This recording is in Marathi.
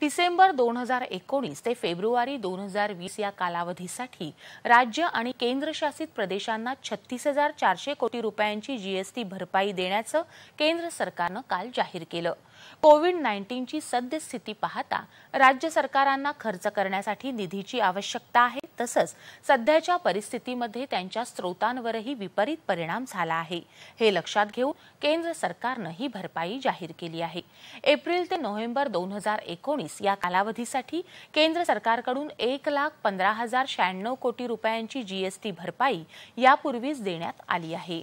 डिसेंबर दोन हजार एकोणीस ते फेब्रुवारी दोन हजार वीस या कालावधीसाठी राज्य आणि केंद्रशासित प्रदेशांना छत्तीस हजार चारशे कोटी रुपयांची जीएसटी भरपाई देण्याचं केंद्र सरकारनं काल जाहीर केलं कोविड नाईन्टीनची सद्यस्थिती पाहता राज्य सरकारांना खर्च करण्यासाठी निधीची आवश्यकता आहे तसंच सध्याच्या परिस्थितीमध्ये त्यांच्या स्रोतांवरही विपरीत परिणाम झाला आहे हे लक्षात घेऊन केंद्र सरकारनं ही भरपाई जाहीर केली आहे एप्रिल ते नोव्हेंबर दोन हजार एकोणीस या कालावधीसाठी केंद्र सरकारकडून एक लाख पंधरा हजार शहाण्णव कोटी रुपयांची जीएसटी भरपाई यापूर्वीच देण्यात आली आहे